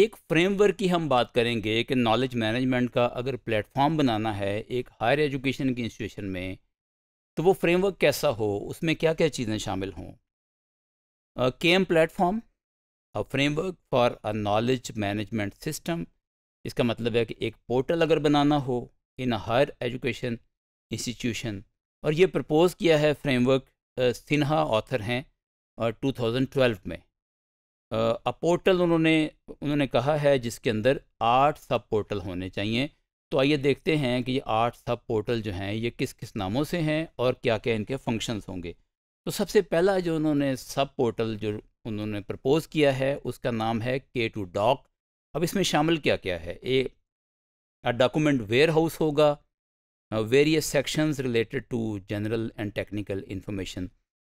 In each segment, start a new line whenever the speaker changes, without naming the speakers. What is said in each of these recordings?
एक फ्रेमवर्क की हम बात करेंगे कि नॉलेज मैनेजमेंट का अगर प्लेटफॉर्म बनाना है एक हायर एजुकेशन की इंस्टीट्यूशन में तो वो फ्रेमवर्क कैसा हो उसमें क्या क्या चीज़ें शामिल हों K M platform a framework for a knowledge management system इसका मतलब है कि एक पोर्टल अगर बनाना हो इन हायर एजुकेशन इंस्टीट्यूशन और ये प्रपोज़ किया है फ्रेमवर्क सिन्हा ऑथर हैं और 2012 में अब पोर्टल उन्होंने उन्होंने कहा है जिसके अंदर आठ सब पोर्टल होने चाहिए तो आइए देखते हैं कि ये आठ सब पोर्टल जो हैं ये किस किस नामों से हैं और क्या क्या इनके फंक्शंस होंगे तो सबसे पहला जो उन्होंने सब पोर्टल जो उन्होंने प्रपोज़ किया है उसका नाम है के टू डॉक अब इसमें शामिल क्या क्या है ए डॉक्यूमेंट वेयर हाउस होगा various sections related to general and technical information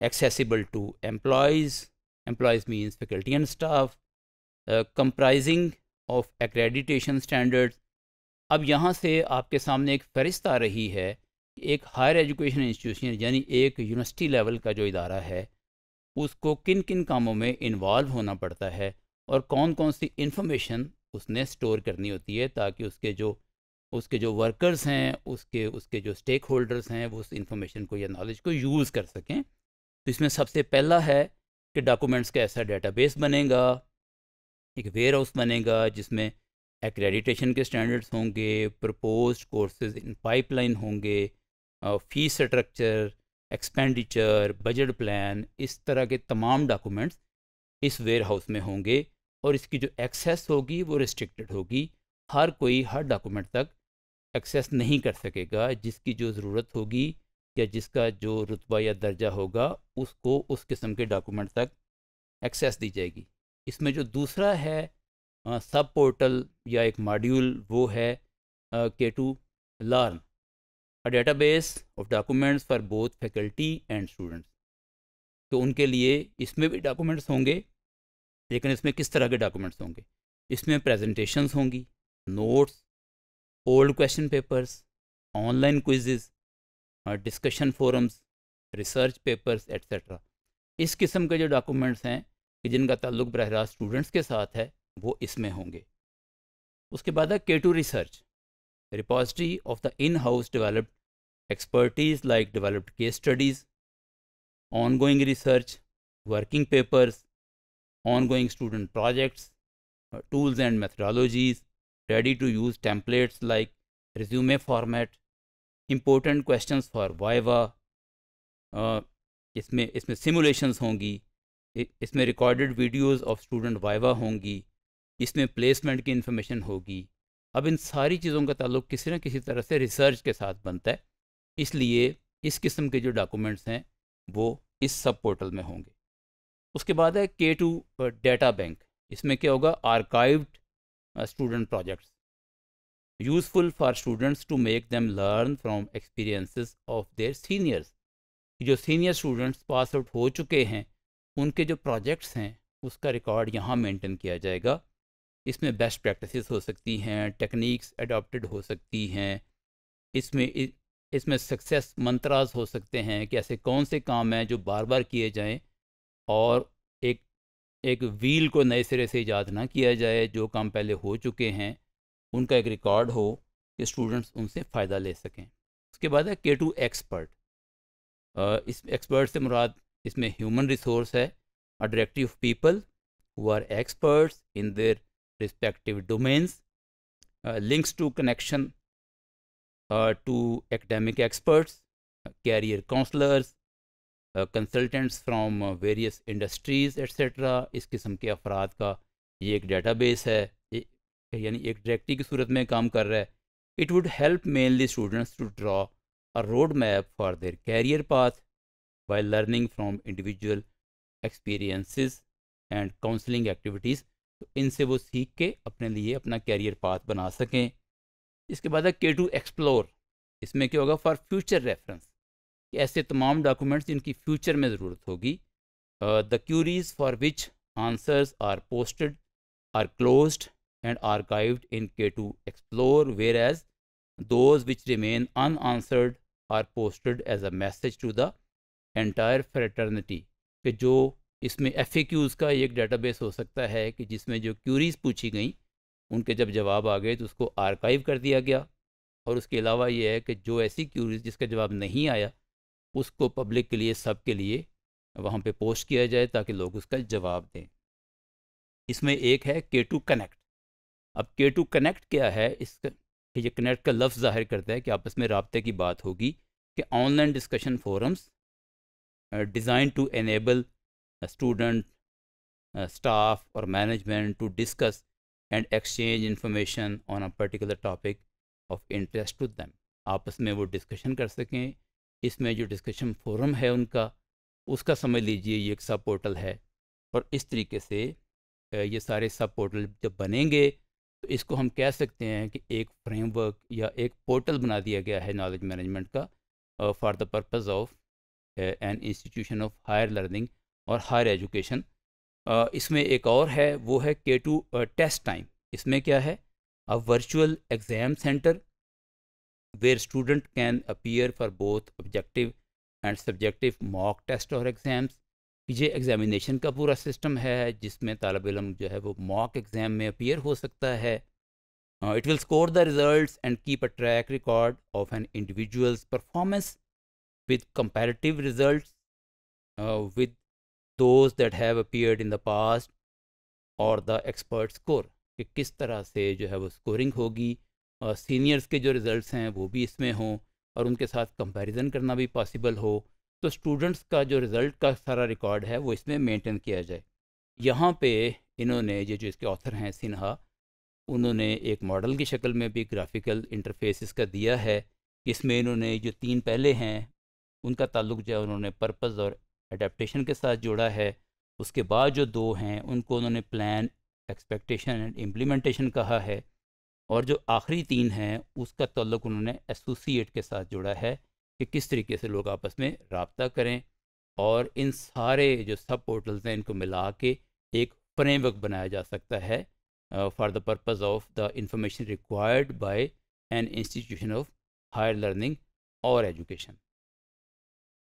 accessible to employees employees means faculty and staff uh, comprising of accreditation standards अब यहाँ से आपके सामने एक फहरिस्त आ रही है कि एक हायर एजुकेशन इंस्टीट्यूशन यानी एक यूनिवर्सिटी लेवल का जो इदारा है उसको किन किन कामों में इन्वॉल्व होना पड़ता है और कौन कौन सी इन्फॉर्मेशन उसने स्टोर करनी होती है ताकि उसके जो उसके जो वर्कर्स हैं उसके उसके जो स्टेक होल्डर्स हैं वो उस इन्फॉर्मेशन को या नॉलेज को यूज़ कर सकें तो इसमें सबसे पहला है कि डॉक्यूमेंट्स का ऐसा डेटाबेस बनेगा एक वेयर हाउस बनेगा जिसमें एक्रेडिटेशन के स्टैंडर्ड्स होंगे प्रपोज कोर्सेज इन पाइपलाइन होंगे fees structure expenditure budget plan इस तरह के तमाम डॉक्यूमेंट्स इस वेयर हाउस में होंगे और इसकी जो एक्सेस होगी वो रिस्ट्रिक्टेड होगी हर कोई हर डॉक्यूमेंट तक एक्सेस नहीं कर सकेगा जिसकी जो ज़रूरत होगी या जिसका जो रुतबा या दर्जा होगा उसको उस किस्म के डॉक्यूमेंट तक एक्सेस दी जाएगी इसमें जो दूसरा है सब पोर्टल या एक मॉड्यूल वो है के to learn a base of documents for both faculty and students तो उनके लिए इसमें भी डॉक्यूमेंट्स होंगे लेकिन इसमें किस तरह के डॉक्यूमेंट्स होंगे इसमें प्रेजेंटेशंस होंगी notes old question papers online quizzes discussion forums research papers etcetera इस किस्म के जो डॉक्यूमेंट्स हैं कि जिनका ताल्लुक बरह स्टूडेंट्स के साथ है वो इसमें होंगे उसके बाद है के to research repository of the in house developed expertise like developed case studies ongoing research working papers ongoing student projects tools and methodologies ready to use templates like resume format important questions for viva इसमें इसमें simulations होंगी इसमें recorded videos of student viva होंगी इसमें placement की information होगी अब इन सारी चीज़ों का ताल्लुक किसी न किसी तरह से रिसर्च के साथ बनता है इसलिए इस किस्म के जो डॉक्यूमेंट्स हैं वो इस सब पोर्टल में होंगे उसके बाद है के टू डेटा बैंक इसमें क्या होगा archived student projects useful for students to make them learn from experiences of their seniors जो सीनियर स्टूडेंट्स पास आउट हो चुके हैं उनके जो प्रोजेक्ट्स हैं उसका रिकॉर्ड यहाँ मेंटेन किया जाएगा इसमें बेस्ट प्रैक्टिसेस हो सकती हैं टेक्निक्स अडॉप्टेड हो सकती हैं इसमें इसमें सक्सेस मंत्राज हो सकते हैं कि ऐसे कौन से काम हैं जो बार बार किए जाएं और एक एक व्हील को नए सिरे से ईजाद ना किया जाए जो काम पहले हो चुके हैं उनका एक रिकॉर्ड हो कि स्टूडेंट्स उनसे फ़ायदा ले सकें उसके बाद है के टू एक्सपर्ट इस एक्सपर्ट से मुराद इसमें ह्यूमन रिसोर्स है a directive people who are experts in their respective domains links to connection to academic experts career counsellors consultants from various industries etcetera इस किस्म के अफराद का ये एक डेटाबेस है है यानी एक डायरेक्टरी की सूरत में काम कर रहा है it would help mainly students to draw a road map for their career path by learning from individual experiences and counselling activities तो इनसे वो सीख के अपने लिए अपना कैरियर पाथ बना सकें इसके बाद है के टू एक्सप्लोर इसमें क्या होगा फॉर फ्यूचर रेफरेंस ऐसे तमाम डॉक्यूमेंट्स जिनकी फ्यूचर में ज़रूरत होगी the queries for which answers are posted are closed and archived in K2 Explore, whereas those which remain unanswered are posted as a message to the entire fraternity. कि जो इसमें F का एक database हो सकता है कि जिसमें जो क्यूरीज पूछी गई उनके जब जवाब आ गए तो उसको आर्काइव कर दिया गया और उसके अलावा ये है कि जो ऐसी क्यूरीज जिसका जवाब नहीं आया उसको पब्लिक के लिए सब के लिए वहाँ पे पोस्ट किया जाए ताकि लोग उसका जवाब दें इसमें एक है के टू कनेक्ट अब के टू कनेक्ट क्या है इस ये कनेक्ट का लफ्ज़ जाहिर करता है कि आपस में रबते की बात होगी कि online discussion forums design to enable student staff और management to discuss and exchange information on a particular topic of interest to them आपस में वो डिस्कशन कर सकें इसमें जो डिस्कशन फोरम है उनका उसका समझ लीजिए ये एक सब पोर्टल है और इस तरीके से ये सारे सब पोर्टल जब बनेंगे तो इसको हम कह सकते हैं कि एक फ्रेमवर्क या एक पोर्टल बना दिया गया है नॉलेज मैनेजमेंट का for the purpose of an institution of higher learning और हायर एजुकेशन इसमें एक और है वो है के टू टेस्ट टाइम इसमें क्या है a virtual exam centre where student can appear for both objective and subjective mock test और एग्जाम्स पीछे एग्ज़ामिनेशन का पूरा सिस्टम है जिसमें तलब इलम जो है वो मॉक एग्ज़ाम में अपियर हो सकता है it will score the result and keep a track record of an individual's performance with comparative result with those that have appeared in the past और द एक्सपर्ट स्कोर कि किस तरह से जो है वो स्कोरिंग होगी सीनियर्स के जो रिज़ल्ट हैं वो भी इसमें हों और उनके साथ कंपैरिजन करना भी पॉसिबल हो तो स्टूडेंट्स का जो रिज़ल्ट का सारा रिकॉर्ड है वो इसमें मेंटेन किया जाए यहाँ पे इन्होंने ये जो इसके ऑथर हैं सिन्हा उन्होंने एक मॉडल की शक्ल में भी ग्राफिकल इंटरफेस इसका दिया है इसमें इन्होंने जो तीन पहले हैं उनका ताल्लुक जो है उन्होंने पर्पस और अडेप्टशन के साथ जोड़ा है उसके बाद जो दो हैं उनको उन्होंने प्लान एक्सपेक्टेशन एंड इम्प्लीमेंटेशन कहा है और जो आखिरी तीन हैं उसका तल्लक उन्होंने एसोसिएट के साथ जोड़ा है कि किस तरीके से लोग आपस में रबता करें और इन सारे जो सब पोर्टल्स हैं इनको मिला के एक फ्रेमवर्क बनाया जा सकता है for the purpose of the information required by an institution of higher learning और एजुकेशन